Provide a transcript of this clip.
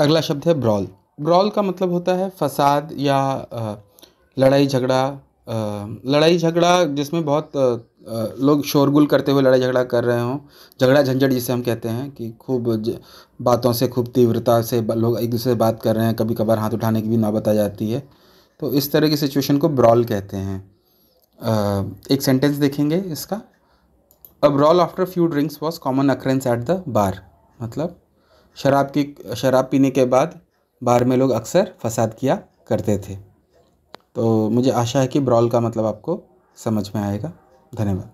अगला शब्द है ब्रॉल ब्रॉल का मतलब होता है फसाद या लड़ाई झगड़ा लड़ाई झगड़ा जिसमें बहुत लोग शोरगुल करते हुए लड़ाई झगड़ा कर रहे हों झगड़ा झंझट जिसे हम कहते हैं कि खूब बातों से खूब तीव्रता से लोग एक दूसरे से बात कर रहे हैं कभी कभार हाथ उठाने की भी नौबत आ जाती है तो इस तरह की सिचुएशन को ब्रॉल कहते हैं एक सेंटेंस देखेंगे इसका a brawl after few drinks was common occurrence at the bar मतलब शराब की शराब पीने के बाद बार में लोग अक्सर फसाद किया करते थे तो मुझे आशा है कि ब्रॉल का मतलब आपको समझ में आएगा धन्यवाद